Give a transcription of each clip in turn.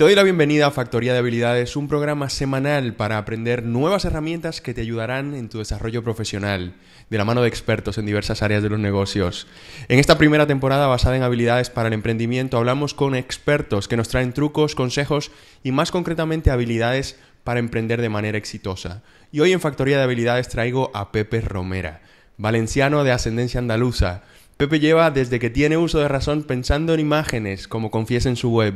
Te doy la bienvenida a Factoría de Habilidades, un programa semanal para aprender nuevas herramientas que te ayudarán en tu desarrollo profesional, de la mano de expertos en diversas áreas de los negocios. En esta primera temporada basada en habilidades para el emprendimiento, hablamos con expertos que nos traen trucos, consejos y más concretamente habilidades para emprender de manera exitosa. Y hoy en Factoría de Habilidades traigo a Pepe Romera, valenciano de ascendencia andaluza Pepe lleva desde que tiene uso de razón pensando en imágenes, como confiesa en su web.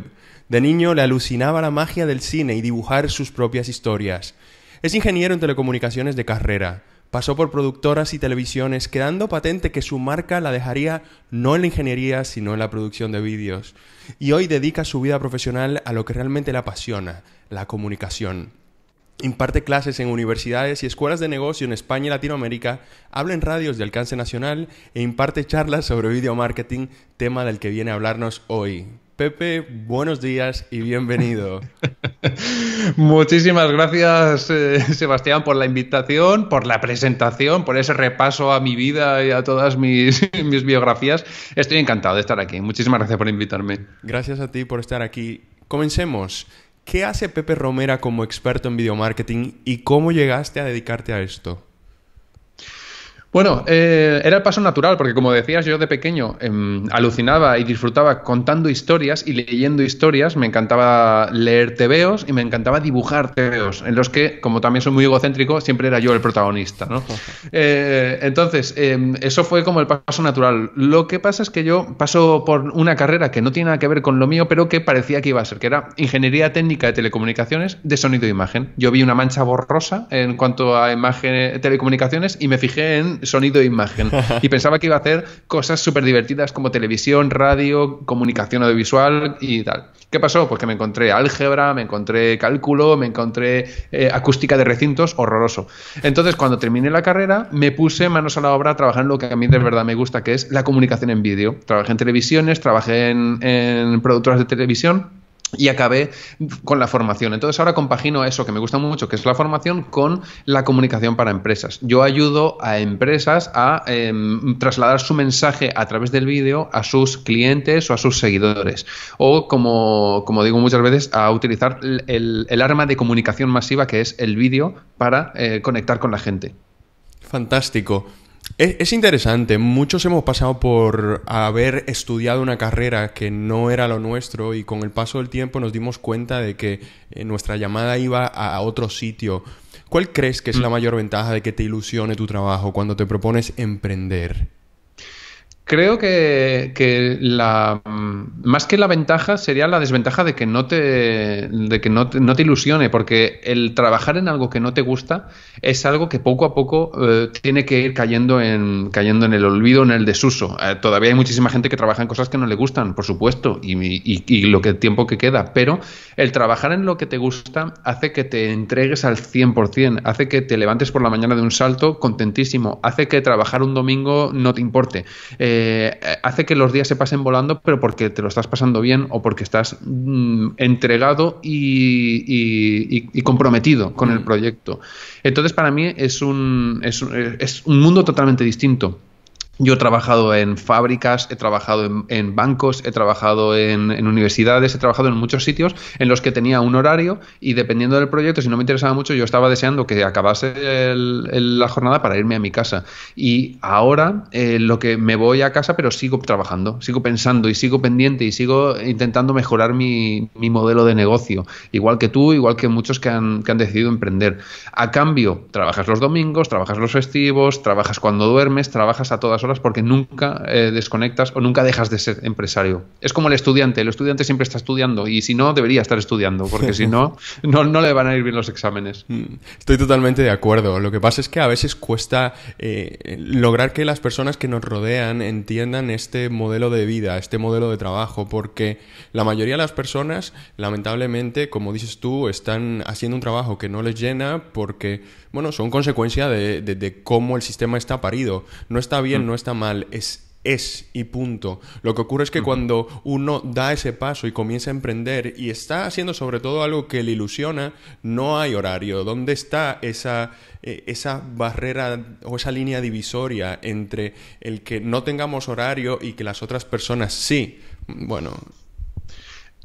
De niño le alucinaba la magia del cine y dibujar sus propias historias. Es ingeniero en telecomunicaciones de carrera. Pasó por productoras y televisiones, quedando patente que su marca la dejaría no en la ingeniería, sino en la producción de vídeos. Y hoy dedica su vida profesional a lo que realmente le apasiona, la comunicación. Imparte clases en universidades y escuelas de negocio en España y Latinoamérica, habla en radios de alcance nacional e imparte charlas sobre video marketing, tema del que viene a hablarnos hoy. Pepe, buenos días y bienvenido. Muchísimas gracias, eh, Sebastián, por la invitación, por la presentación, por ese repaso a mi vida y a todas mis biografías. Estoy encantado de estar aquí. Muchísimas gracias por invitarme. Gracias a ti por estar aquí. Comencemos. ¿Qué hace Pepe Romera como experto en video marketing y cómo llegaste a dedicarte a esto? Bueno, eh, era el paso natural, porque como decías, yo de pequeño em, alucinaba y disfrutaba contando historias y leyendo historias. Me encantaba leer tebeos y me encantaba dibujar tebeos, en los que, como también soy muy egocéntrico, siempre era yo el protagonista. ¿no? Eh, entonces, em, eso fue como el paso natural. Lo que pasa es que yo paso por una carrera que no tiene nada que ver con lo mío, pero que parecía que iba a ser, que era ingeniería técnica de telecomunicaciones de sonido e imagen. Yo vi una mancha borrosa en cuanto a imagen telecomunicaciones y me fijé en sonido e imagen. Y pensaba que iba a hacer cosas súper divertidas como televisión, radio, comunicación audiovisual y tal. ¿Qué pasó? Pues que me encontré álgebra, me encontré cálculo, me encontré eh, acústica de recintos, horroroso. Entonces, cuando terminé la carrera, me puse manos a la obra trabajando en lo que a mí de verdad me gusta, que es la comunicación en vídeo. Trabajé en televisiones, trabajé en, en productoras de televisión y acabé con la formación. Entonces ahora compagino eso que me gusta mucho, que es la formación, con la comunicación para empresas. Yo ayudo a empresas a em, trasladar su mensaje a través del vídeo a sus clientes o a sus seguidores. O como, como digo muchas veces, a utilizar el, arma de comunicación masiva que es el vídeo para eh, conectar con la gente. Fantástico. Es, interesante, muchos hemos pasado por haber estudiado una carrera que no era lo nuestro y con el paso del tiempo nos dimos cuenta de que eh, nuestra llamada iba a otro sitio. ¿Cuál crees que es la mm. mayor ventaja de que te ilusione tu trabajo cuando te propones emprender? Creo que la, mm, más que la ventaja sería la desventaja de que no te de que no ilusione porque el trabajar en algo que no te gusta es algo que poco a poco eh, tiene que ir cayendo en cayendo en el olvido en el desuso eh, todavía hay muchísima gente que trabaja en cosas que no le gustan por supuesto y, lo que tiempo que queda pero el trabajar en lo que te gusta hace que te entregues al 100% hace que te levantes por la mañana de un salto contentísimo hace que trabajar un domingo no te importe eh, hace que los días se pasen volando pero porque te lo estás pasando bien o porque estás mm, entregado y, comprometido con el mm. proyecto. Entonces, para mí es un, es, es un mundo totalmente distinto. Yo he trabajado en fábricas, he trabajado en, bancos, he trabajado en, universidades, he trabajado en muchos sitios en los que tenía un horario y dependiendo del proyecto, si no me interesaba mucho, yo estaba deseando que acabase la jornada para irme a mi casa. Y ahora eh, lo que me voy a casa, pero sigo trabajando, sigo pensando y sigo pendiente y sigo intentando mejorar mi, modelo de negocio, igual que tú, igual que muchos que han, que han decidido emprender. A cambio, trabajas los domingos, trabajas los festivos, trabajas cuando duermes, trabajas a todas horas porque nunca eh, desconectas o nunca dejas de ser empresario. Es como el estudiante, el estudiante siempre está estudiando y si no, debería estar estudiando porque si no, no, no le van a ir bien los exámenes. Mm, estoy totalmente de acuerdo. Lo que pasa es que a veces cuesta eh, lograr que las personas que nos rodean entiendan este modelo de vida, este modelo de trabajo, porque la mayoría de las personas, lamentablemente, como dices tú, están haciendo un trabajo que no les llena porque, bueno, son consecuencia de, cómo el sistema está parido. No está bien, mm. no está mal, es es y punto. Lo que ocurre es que cuando uno da ese paso y comienza a emprender y está haciendo sobre todo algo que le ilusiona, no hay horario. ¿Dónde está esa, eh, esa barrera o esa línea divisoria entre el que no tengamos horario y que las otras personas sí? Bueno,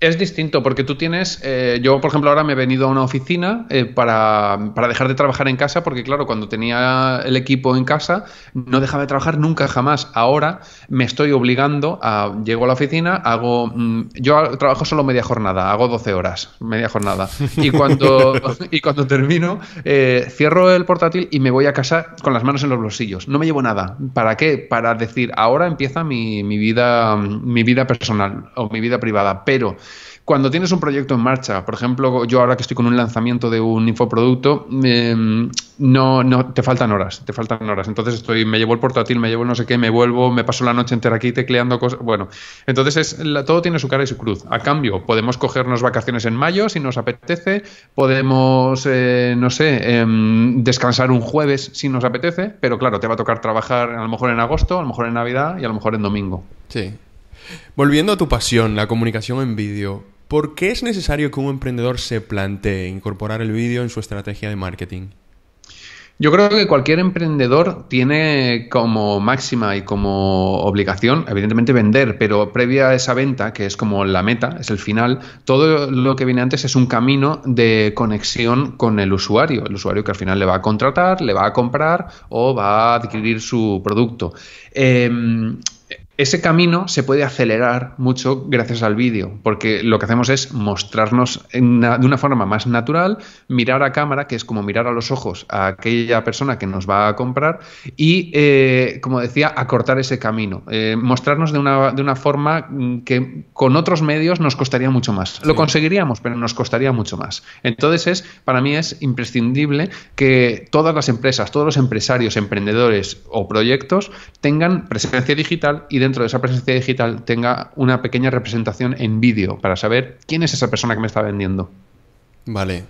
es distinto porque tú tienes, eh, yo por ejemplo ahora me he venido a una oficina eh, para, dejar de trabajar en casa porque claro, cuando tenía el equipo en casa no dejaba de trabajar nunca jamás. Ahora me estoy obligando a, llego a la oficina, hago, mm, yo trabajo solo media jornada, hago 12 horas, media jornada. Y cuando, y cuando termino, eh, cierro el portátil y me voy a casa con las manos en los bolsillos. No me llevo nada. ¿Para qué? Para decir, ahora empieza mi, mi vida, mi vida personal o mi vida privada. Pero cuando tienes un proyecto en marcha, por ejemplo, yo ahora que estoy con un lanzamiento de un infoproducto, em, no, no, te faltan horas, te faltan horas. Entonces estoy, me llevo el portátil, me llevo no sé qué, me vuelvo, me paso la noche entera aquí tecleando cosas. Bueno, entonces todo tiene su cara y su cruz. A cambio, podemos cogernos vacaciones en mayo si nos apetece, podemos, eh, no sé, em, descansar un jueves si nos apetece, pero claro, te va a tocar trabajar a lo mejor en agosto, a lo mejor en Navidad y a lo mejor en domingo. Sí. Volviendo a tu pasión, la comunicación en vídeo, ¿Por qué es necesario que un emprendedor se plantee incorporar el vídeo en su estrategia de marketing? Yo creo que cualquier emprendedor tiene como máxima y como obligación, evidentemente, vender, pero previa a esa venta, que es como la meta, es el final, todo lo que viene antes es un camino de conexión con el usuario, el usuario que al final le va a contratar, le va a comprar o va a adquirir su producto. Em, ese camino se puede acelerar mucho gracias al vídeo, porque lo que hacemos es mostrarnos de una forma más natural, mirar a cámara, que es como mirar a los ojos a aquella persona que nos va a comprar, y, eh, como decía, acortar ese camino, eh, mostrarnos de una, forma mm, que con otros medios nos costaría mucho más. Lo conseguiríamos, pero nos costaría mucho más. Entonces, es, para mí es imprescindible que todas las empresas, todos los empresarios, emprendedores o proyectos tengan presencia digital y de dentro de esa presencia digital tenga una pequeña representación en vídeo para saber quién es esa persona que me está vendiendo. Vale.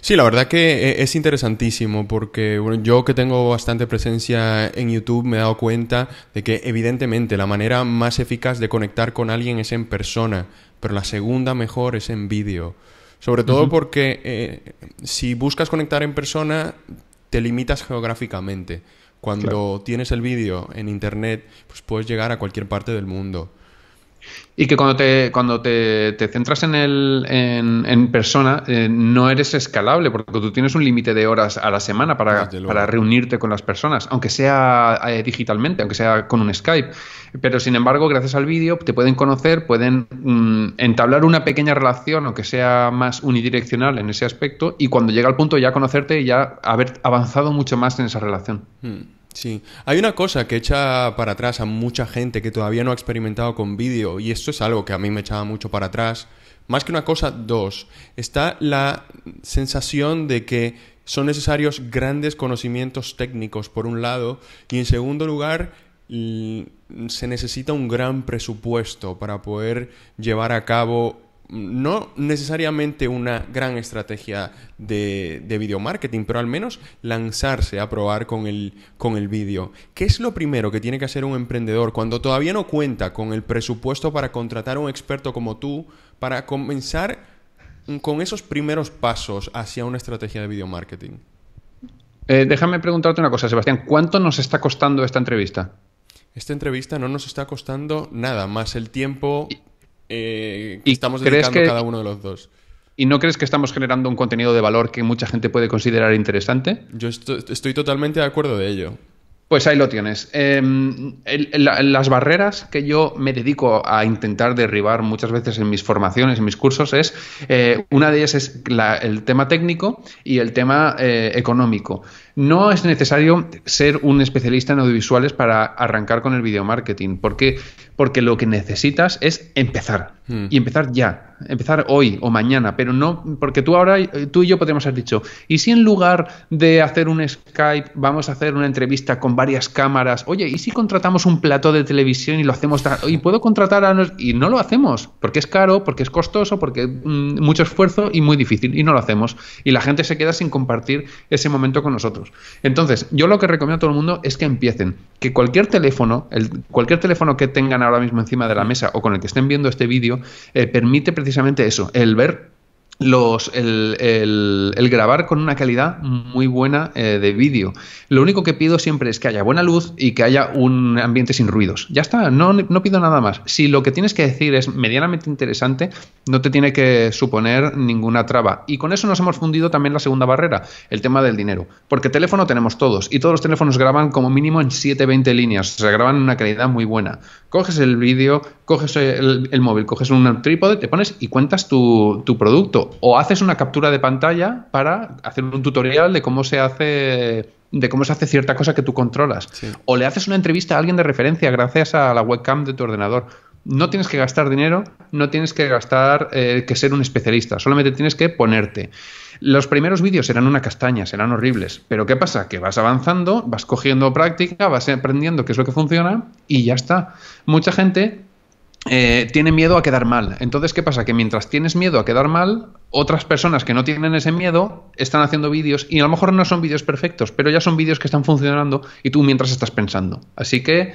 Sí, la verdad que e-, es interesantísimo porque yo que tengo bastante presencia en YouTube me he dado cuenta de que evidentemente la manera más eficaz de conectar con alguien es en persona, pero la segunda mejor es en vídeo. Sobre todo porque eh, si buscas conectar en persona te limitas geográficamente. Cuando tienes el vídeo en internet, pues puedes llegar a cualquier parte del mundo. Y que cuando te, cuando te, centras en, el, en, persona, eh, no eres escalable, porque tú tienes un límite de horas a la semana para, para reunirte con las personas, aunque sea eh, digitalmente, aunque sea con un Skype. Pero sin embargo, gracias al vídeo, te pueden conocer, pueden mm, entablar una pequeña relación, aunque sea más unidireccional en ese aspecto, y cuando llega al punto ya conocerte, y ya haber avanzado mucho más en esa relación. Hmm. Sí, hay una cosa que echa para atrás a mucha gente que todavía no ha experimentado con vídeo y esto es algo que a mí me echaba mucho para atrás. Más que una cosa, dos, está la sensación de que son necesarios grandes conocimientos técnicos por un lado y en segundo lugar se necesita un gran presupuesto para poder llevar a cabo no necesariamente una gran estrategia de, video marketing, pero al menos lanzarse a probar con el, con el vídeo. ¿Qué es lo primero que tiene que hacer un emprendedor cuando todavía no cuenta con el presupuesto para contratar a un experto como tú para comenzar con esos primeros pasos hacia una estrategia de video marketing? Eh, déjame preguntarte una cosa, Sebastián. ¿Cuánto nos está costando esta entrevista? Esta entrevista no nos está costando nada más el tiempo eh, ¿Y estamos dedicando que... cada uno de los dos. ¿Y no crees que estamos generando un contenido de valor que mucha gente puede considerar interesante? Yo estoy, totalmente de acuerdo de ello. Pues ahí lo tienes. Em, las barreras que yo me dedico a intentar derribar muchas veces en mis formaciones, en mis cursos, es eh, una de ellas es el tema técnico y el tema eh, económico. No es necesario ser un especialista en audiovisuales para arrancar con el video marketing. ¿Por qué? Porque lo que necesitas es empezar. Mm. Y empezar ya empezar hoy o mañana, pero no, porque tú ahora, eh, tú y yo podríamos haber dicho, ¿y si en lugar de hacer un Skype vamos a hacer una entrevista con varias cámaras? Oye, ¿y si contratamos un plato de televisión y lo hacemos? ¿Y puedo contratar a... y no lo hacemos, porque es caro, porque es costoso, porque es mm, mucho esfuerzo y muy difícil, y no lo hacemos. Y la gente se queda sin compartir ese momento con nosotros. Entonces, yo lo que recomiendo a todo el mundo es que empiecen, que cualquier teléfono, el, cualquier teléfono que tengan ahora mismo encima de la mesa o con el que estén viendo este vídeo, eh, permite precisamente precisamente eso, el ver los, el, grabar con una calidad muy buena eh, de vídeo. Lo único que pido siempre es que haya buena luz y que haya un ambiente sin ruidos. Ya está, no, pido nada más. Si lo que tienes que decir es medianamente interesante, no te tiene que suponer ninguna traba. Y con eso nos hemos fundido también la segunda barrera, el tema del dinero. Porque teléfono tenemos todos y todos los teléfonos graban como mínimo en 720 líneas, o sea, graban en una calidad muy buena. Coges el vídeo, coges el, móvil, coges un trípode, te pones y cuentas tu producto o haces una captura de pantalla para hacer un tutorial de cómo se hace de cómo se hace cierta cosa que tú controlas. O le haces una entrevista a alguien de referencia gracias a la webcam de tu ordenador. No tienes que gastar dinero, no tienes que gastar eh, que ser un especialista, solamente tienes que ponerte. Los primeros vídeos serán una castaña, serán horribles, pero ¿qué pasa? Que vas avanzando, vas cogiendo práctica, vas aprendiendo qué es lo que funciona y ya está. Mucha gente eh, tiene miedo a quedar mal. Entonces, ¿qué pasa? Que mientras tienes miedo a quedar mal, otras personas que no tienen ese miedo están haciendo vídeos y a lo mejor no son vídeos perfectos, pero ya son vídeos que están funcionando y tú mientras estás pensando. Así que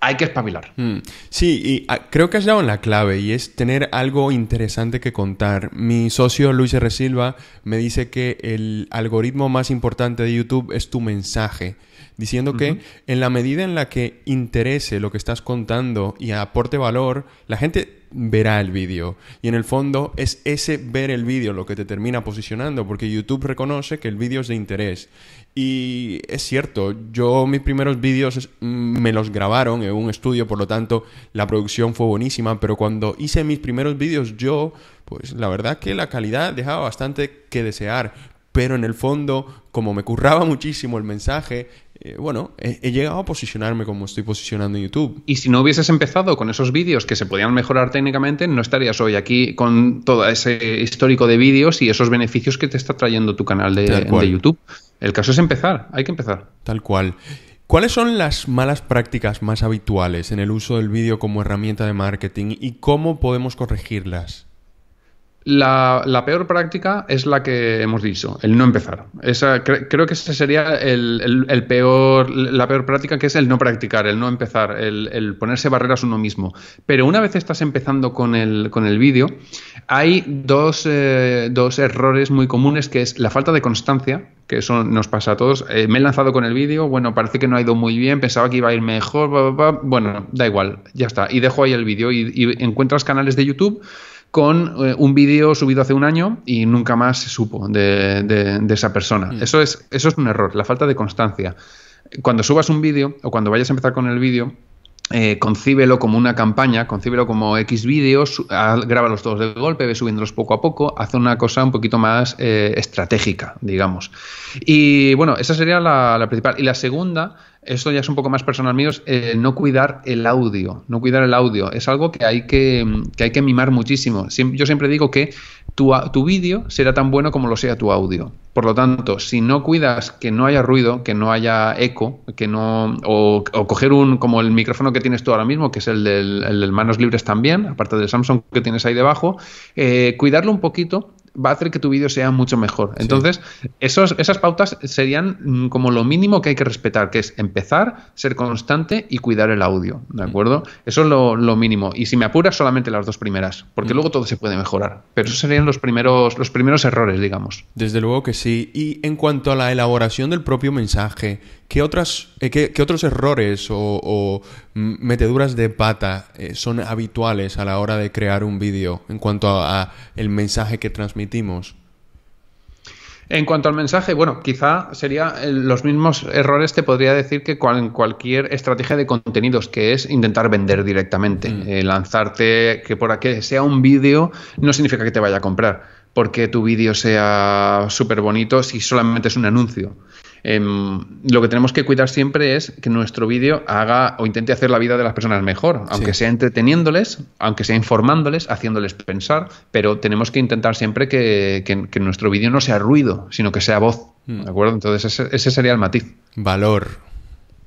hay que espabilar. Mm. Sí, y ah, creo que has dado la clave y es tener algo interesante que contar. Mi socio Luis R. Silva me dice que el algoritmo más importante de YouTube es tu mensaje, diciendo que en la medida en la que interese lo que estás contando y aporte valor, la gente verá el vídeo. Y en el fondo es ese ver el vídeo lo que te termina posicionando, porque YouTube reconoce que el vídeo es de interés. Y es cierto, yo mis primeros vídeos mm, me los grabaron en un estudio, por lo tanto la producción fue buenísima, pero cuando hice mis primeros vídeos yo, pues la verdad que la calidad dejaba bastante que desear, pero en el fondo, como me curraba muchísimo el mensaje, eh, bueno, he, llegado a posicionarme como estoy posicionando en YouTube. Y si no hubieses empezado con esos vídeos que se podían mejorar técnicamente, no estarías hoy aquí con todo ese histórico de vídeos y esos beneficios que te está trayendo tu canal de, de YouTube. El caso es empezar, hay que empezar. Tal cual. ¿Cuáles son las malas prácticas más habituales en el uso del vídeo como herramienta de marketing y cómo podemos corregirlas? La, peor práctica es la que hemos dicho, el no empezar. creo que esa sería el, peor, la peor práctica, que es el no practicar, el no empezar, el, ponerse barreras uno mismo. Pero una vez estás empezando con el, con el vídeo, hay dos, eh, errores muy comunes, que es la falta de constancia, que eso nos pasa a todos. Eh, me he lanzado con el vídeo, bueno, parece que no ha ido muy bien, pensaba que iba a ir mejor, bueno, da igual, ya está. Y dejo ahí el vídeo y encuentras canales de YouTube con eh, un vídeo subido hace un año y nunca más se supo de, esa persona. Mm. Eso, es, eso es un error, la falta de constancia. Cuando subas un vídeo o cuando vayas a empezar con el vídeo, eh, concíbelo como una campaña, concíbelo como X vídeos, ah, grábalos todos de golpe, ve subiéndolos poco a poco, hace una cosa un poquito más eh, estratégica, digamos. Y bueno, esa sería la, la principal. Y la segunda esto ya es un poco más personal mío, eh, no cuidar el audio, no cuidar el audio. Es algo que hay que, mm, que hay que mimar muchísimo. yo siempre digo que tu, tu vídeo será tan bueno como lo sea tu audio. Por lo tanto, si no cuidas que no haya ruido, que no haya eco, que no o, coger un como el micrófono que tienes tú ahora mismo, que es el de manos libres también, aparte del Samsung que tienes ahí debajo, eh, cuidarlo un poquito va a hacer que tu vídeo sea mucho mejor. Entonces, esos, esas pautas serían mm, como lo mínimo que hay que respetar, que es empezar, ser constante y cuidar el audio, ¿de mm. acuerdo? Eso es lo, mínimo. Y si me apuras, solamente las dos primeras, porque mm. luego todo se puede mejorar. Pero esos serían los primeros, los primeros errores, digamos. Desde luego que sí. Y en cuanto a la elaboración del propio mensaje, ¿qué, otras, eh, otros errores o meteduras de pata eh, son habituales a la hora de crear un vídeo en cuanto a, el mensaje que transmitimos? En cuanto al mensaje, bueno, quizá sería eh, los mismos errores te podría decir que cualquier estrategia de contenidos, que es intentar vender directamente, mm. eh, lanzarte que por aquí sea un vídeo no significa que te vaya a comprar, porque tu vídeo sea súper bonito si solamente es un anuncio. Em, lo que tenemos que cuidar siempre es que nuestro vídeo haga o intente hacer la vida de las personas mejor, aunque sea entreteniéndoles, aunque sea informándoles, haciéndoles pensar, pero tenemos que intentar siempre que, nuestro vídeo no sea ruido, sino que sea voz. Hmm. ¿De acuerdo? Entonces ese, sería el matiz. Valor.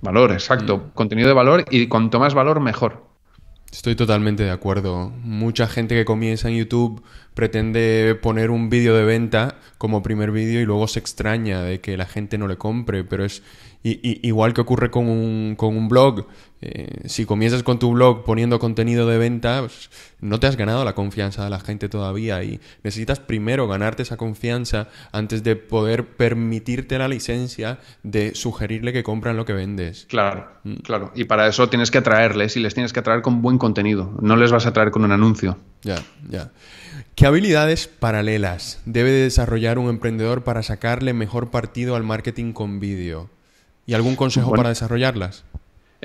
Valor, exacto. Hmm. Contenido de valor y cuanto más valor, mejor. Estoy totalmente de acuerdo. Mucha gente que comienza en YouTube pretende poner un vídeo de venta como primer vídeo y luego se extraña de que la gente no le compre, pero es igual que ocurre con un, con un blog. Eh, si comienzas con tu blog poniendo contenido de venta, pues, no te has ganado la confianza de la gente todavía y necesitas primero ganarte esa confianza antes de poder permitirte la licencia de sugerirle que compran lo que vendes. Claro, mm. claro. Y para eso tienes que atraerles y les tienes que atraer con buen contenido. No les vas a atraer con un anuncio. Ya, ya. ¿Qué habilidades paralelas debe desarrollar un emprendedor para sacarle mejor partido al marketing con vídeo? ¿Y algún consejo para desarrollarlas?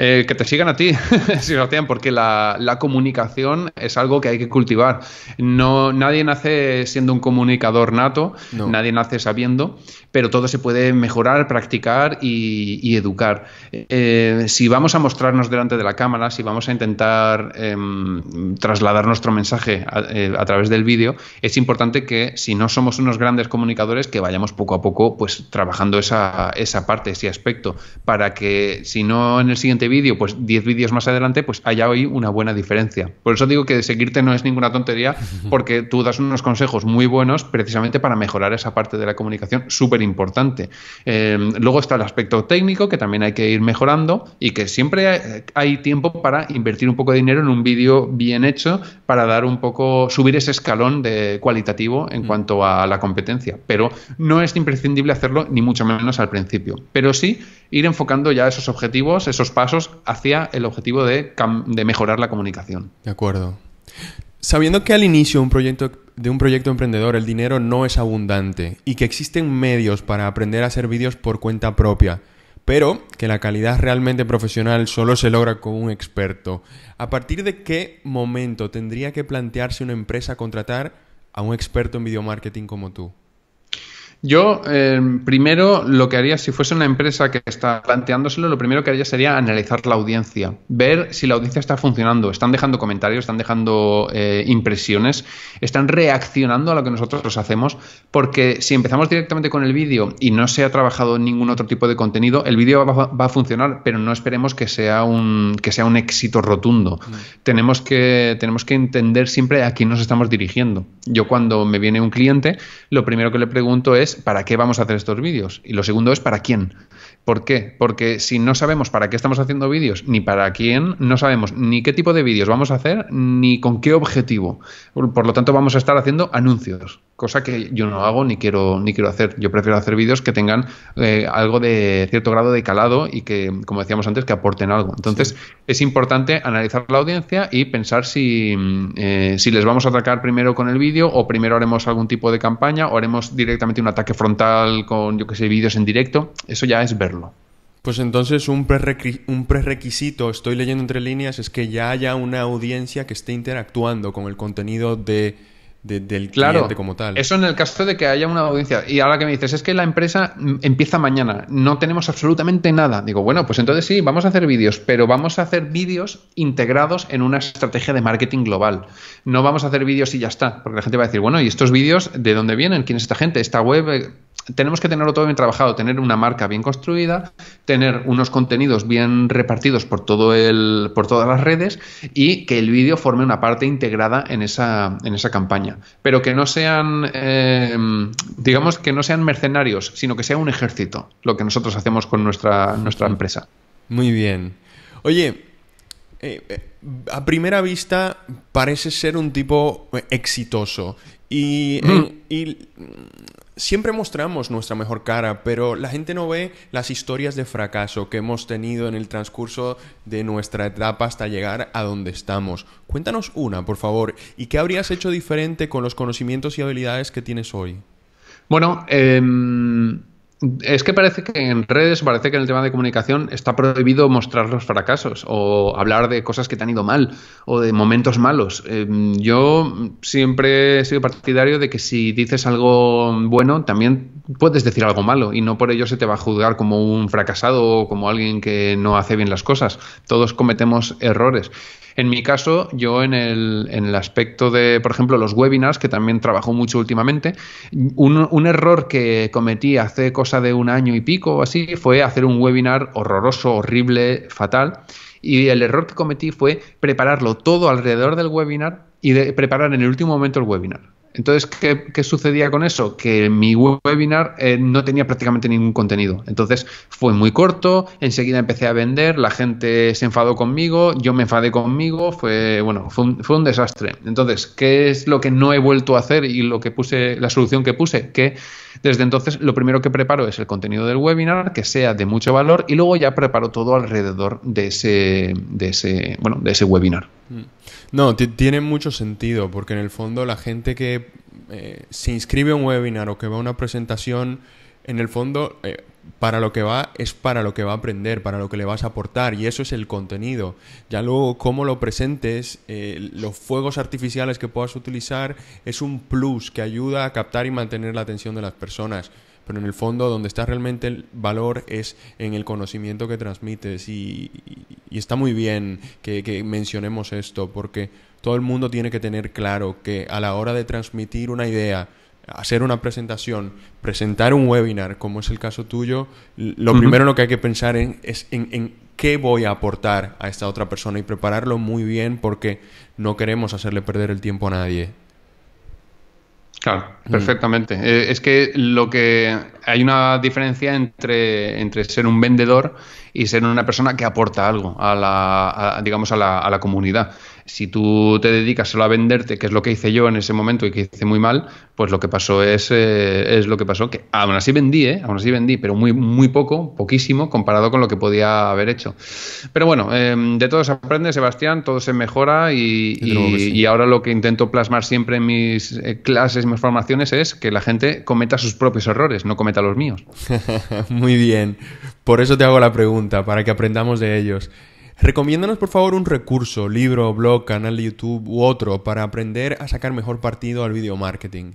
Eh, que te sigan a ti, Sebastián, porque la, comunicación es algo que hay que cultivar. No, nadie nace siendo un comunicador nato, nadie nace sabiendo, pero todo se puede mejorar, practicar y, educar. Eh, si vamos a mostrarnos delante de la cámara, si vamos a intentar em, trasladar nuestro mensaje eh, a, través del vídeo, es importante que si no somos unos grandes comunicadores, que vayamos poco a poco pues trabajando esa, esa parte, ese aspecto, para que si no en el siguiente vídeo, pues 10 vídeos más adelante, pues haya hoy una buena diferencia. Por eso digo que seguirte no es ninguna tontería, porque tú das unos consejos muy buenos precisamente para mejorar esa parte de la comunicación súper importante importante. Em, luego está el aspecto técnico, que también hay que ir mejorando y que siempre eh, hay tiempo para invertir un poco de dinero en un vídeo bien hecho para dar un poco, subir ese escalón de cualitativo en mm. cuanto a la competencia. Pero no es imprescindible hacerlo, ni mucho menos al principio. Pero sí ir enfocando ya esos objetivos, esos pasos hacia el objetivo de, de mejorar la comunicación. De acuerdo. Sabiendo que al inicio un proyecto de un proyecto emprendedor, el dinero no es abundante y que existen medios para aprender a hacer vídeos por cuenta propia, pero que la calidad realmente profesional solo se logra con un experto. ¿A partir de qué momento tendría que plantearse una empresa contratar a un experto en video marketing como tú? Yo, eh, primero, lo que haría, si fuese una empresa que está planteándoselo, lo primero que haría sería analizar la audiencia, ver si la audiencia está funcionando, están dejando comentarios, están dejando eh, impresiones, están reaccionando a lo que nosotros hacemos, porque si empezamos directamente con el vídeo y no se ha trabajado ningún otro tipo de contenido, el vídeo va, a funcionar, pero no esperemos que sea un, que sea un éxito rotundo. Mm. Tenemos, que, tenemos que entender siempre a quién nos estamos dirigiendo. Yo cuando me viene un cliente, lo primero que le pregunto es, ¿para qué vamos a hacer estos vídeos? Y lo segundo es ¿para quién? ¿Por qué? Porque si no sabemos para qué estamos haciendo vídeos, ni para quién, no sabemos ni qué tipo de vídeos vamos a hacer, ni con qué objetivo. Por lo tanto, vamos a estar haciendo anuncios cosa que yo no hago ni quiero ni quiero hacer. Yo prefiero hacer vídeos que tengan eh, algo de cierto grado de calado y que, como decíamos antes, que aporten algo. Entonces, es importante analizar la audiencia y pensar mm, eh, si, les vamos a atacar primero con el vídeo o primero haremos algún tipo de campaña o haremos directamente un ataque frontal con, yo qué sé, vídeos en directo. Eso ya es verlo. Pues entonces un, un, prerequisito, estoy leyendo entre líneas, es que ya haya una audiencia que esté interactuando con el contenido de del claro, cliente como tal. Eso en el caso de que haya una audiencia. Y ahora que me dices, es que la empresa mm, empieza mañana, no tenemos absolutamente nada. Digo, bueno, pues entonces sí, vamos a hacer vídeos, pero vamos a hacer vídeos integrados en una estrategia de marketing global. No vamos a hacer vídeos y ya está, porque la gente va a decir, bueno, ¿y estos vídeos de dónde vienen? ¿Quién es esta gente? ¿Esta web? tenemos que tenerlo todo bien trabajado, tener una marca bien construida, tener unos contenidos bien repartidos por todo el, por todas las redes y que el vídeo forme una parte integrada en esa, en esa campaña. Pero que no sean, eh, digamos que no sean mercenarios, sino que sea un ejército, lo que nosotros hacemos con nuestra, nuestra empresa. Muy bien. Oye, eh, eh a primera vista parece ser un tipo eh, exitoso eh, y, siempre mostramos nuestra mejor cara, pero la gente no ve las historias de fracaso que hemos tenido en el transcurso de nuestra etapa hasta llegar a donde estamos. Cuéntanos una, por favor, y qué habrías hecho diferente con los conocimientos y habilidades que tienes hoy. Bueno, em, es que parece que en redes, parece que en el tema de comunicación está prohibido mostrar los fracasos o hablar de cosas que te han ido mal o de momentos malos. Em, yo siempre he sido partidario de que si dices algo bueno, también puedes decir algo malo y no por ello se te va a juzgar como un fracasado o como alguien que no hace bien las cosas. Todos cometemos errores. En mi caso, yo en el, aspecto de, por ejemplo, los webinars, que también trabajo mucho últimamente, un, error que cometí hace cosa de un año y pico o así fue hacer un webinar horroroso, horrible, fatal. Y el error que cometí fue prepararlo todo alrededor del webinar y de preparar en el último momento el webinar. Entonces, ¿qué, sucedía con eso? Que mi webinar eh, no tenía prácticamente ningún contenido. Entonces, fue muy corto, enseguida empecé a vender, la gente se enfadó conmigo, yo me enfadé conmigo, fue, bueno, un, fue un desastre. Entonces, ¿qué es lo que no he vuelto a hacer y lo que puse, la solución que puse? Que desde entonces, lo primero que preparo es el contenido del webinar, que sea de mucho valor, y luego ya preparo todo alrededor de ese, de ese, bueno, de ese webinar. Mm. No, tiene mucho sentido, porque en el fondo la gente que eh, se inscribe a un webinar o que va a una presentación en el fondo, eh, para lo que va es para lo que va a aprender, para lo que le vas a aportar, y eso es el contenido. Ya luego, cómo lo presentes, eh, los fuegos artificiales que puedas utilizar, es un plus que ayuda a captar y mantener la atención de las personas. Pero en el fondo, donde está realmente el valor es en el conocimiento que transmites. Y, está muy bien que mencionemos esto, porque todo el mundo tiene que tener claro que a la hora de transmitir una idea, hacer una presentación, presentar un webinar, como es el caso tuyo, lo primero lo que hay que pensar es en, qué voy a aportar a esta otra persona y prepararlo muy bien porque no queremos hacerle perder el tiempo a nadie. Claro, mm. perfectamente. Eh, es que lo que hay una diferencia entre, entre ser un vendedor y ser una persona que aporta algo a la, digamos, a la comunidad si tú te dedicas solo a venderte, que es lo que hice yo en ese momento y que hice muy mal, pues lo que pasó es, eh, es lo que pasó, que aún así vendí, ¿eh? aún así vendí, pero muy, muy poco, poquísimo, comparado con lo que podía haber hecho. Pero bueno, em, de todo se aprende, Sebastián, todo se mejora y, y, ahora lo que intento plasmar siempre en mis eh, clases, mis formaciones, es que la gente cometa sus propios errores, no cometa los míos. muy bien, por eso te hago la pregunta, para que aprendamos de ellos. Recomiéndanos por favor un recurso, libro, blog, canal de YouTube u otro para aprender a sacar mejor partido al video marketing.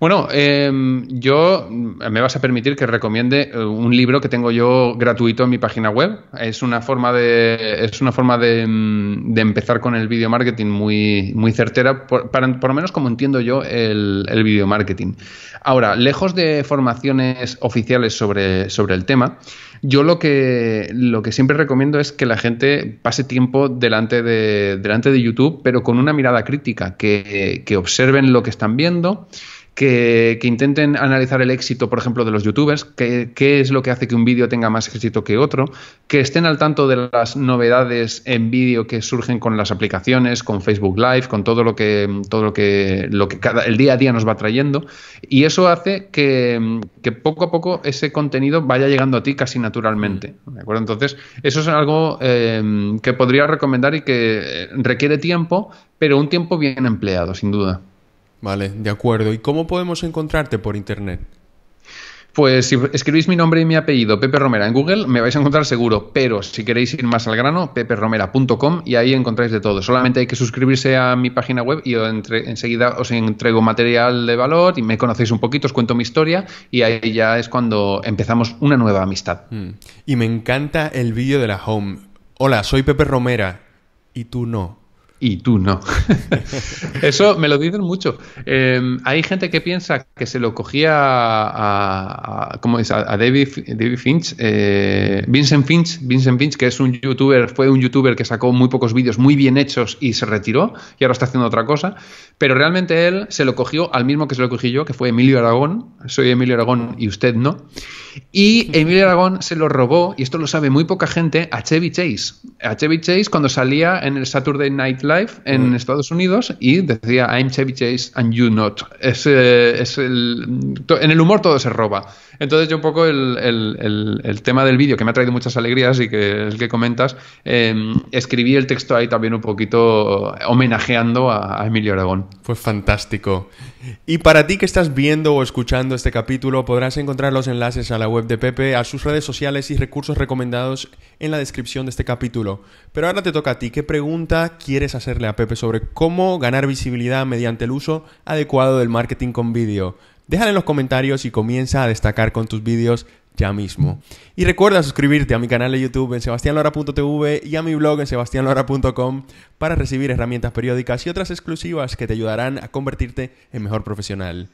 Bueno, em, yo me vas a permitir que recomiende eh, un libro que tengo yo gratuito en mi página web. Es una forma de, es una forma de, em, empezar con el video marketing muy, muy certera, por, por lo menos como entiendo yo el, video marketing. Ahora, lejos de formaciones oficiales sobre, sobre el tema, yo lo que, lo que siempre recomiendo es que la gente pase tiempo delante de, delante de YouTube, pero con una mirada crítica, que, que observen lo que están viendo que, intenten analizar el éxito, por ejemplo, de los youtubers, qué, es lo que hace que un vídeo tenga más éxito que otro, que estén al tanto de las novedades en vídeo que surgen con las aplicaciones, con Facebook Live, con todo lo que, todo lo que, lo que cada, el día a día nos va trayendo. Y eso hace que, poco a poco ese contenido vaya llegando a ti casi naturalmente. Mm. ¿de acuerdo? Entonces, eso es algo em, que podría recomendar y que requiere tiempo, pero un tiempo bien empleado, sin duda. Vale, de acuerdo. ¿Y cómo podemos encontrarte por internet? Pues si escribís mi nombre y mi apellido, Pepe Romera, en Google me vais a encontrar seguro, pero si queréis ir más al grano, peperromera.com y ahí encontráis de todo. Solamente hay que suscribirse a mi página web y enseguida os entrego material de valor y me conocéis un poquito, os cuento mi historia y ahí ya es cuando empezamos una nueva amistad. Mm. Y me encanta el vídeo de la home. Hola, soy Pepe Romera y tú no y tú no. Eso me lo dicen mucho. Em, hay gente que piensa que se lo cogía a, ¿cómo es? a David, Finch, eh, Vincent Finch, Vincent Finch, que es un youtuber, fue un youtuber que sacó muy pocos vídeos muy bien hechos y se retiró y ahora está haciendo otra cosa, pero realmente él se lo cogió al mismo que se lo cogí yo, que fue Emilio Aragón, soy Emilio Aragón y usted no, y Emilio Aragón se lo robó, y esto lo sabe muy poca gente, a Chevy Chase. A Chevy Chase cuando salía en el Saturday Night Live en mm. Estados Unidos y decía I'm Chevy Chase and you not. Es, es en el humor todo se roba. Entonces yo un poco el, tema del vídeo, que me ha traído muchas alegrías y que es el que comentas, em, escribí el texto ahí también un poquito homenajeando a Emilio Aragón. Fue fantástico. Y para ti que estás viendo o escuchando este capítulo, podrás encontrar los enlaces a la web de Pepe, a sus redes sociales y recursos recomendados en la descripción de este capítulo. Pero ahora te toca a ti, ¿qué pregunta quieres hacerle a Pepe sobre cómo ganar visibilidad mediante el uso adecuado del marketing con vídeo? Déjala en los comentarios y comienza a destacar con tus vídeos ya mismo. Y recuerda suscribirte a mi canal de YouTube en sebastianlora.tv y a mi blog en sebastianlora.com para recibir herramientas periódicas y otras exclusivas que te ayudarán a convertirte en mejor profesional.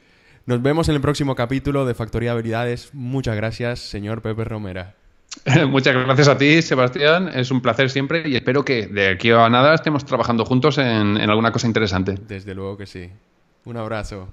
Nos vemos en el próximo capítulo de Factoría de Habilidades. Muchas gracias, señor Pepe Romera. Muchas gracias a ti, Sebastián. Es un placer siempre y espero que de aquí a nada estemos trabajando juntos en alguna cosa interesante. Desde luego que sí. Un abrazo.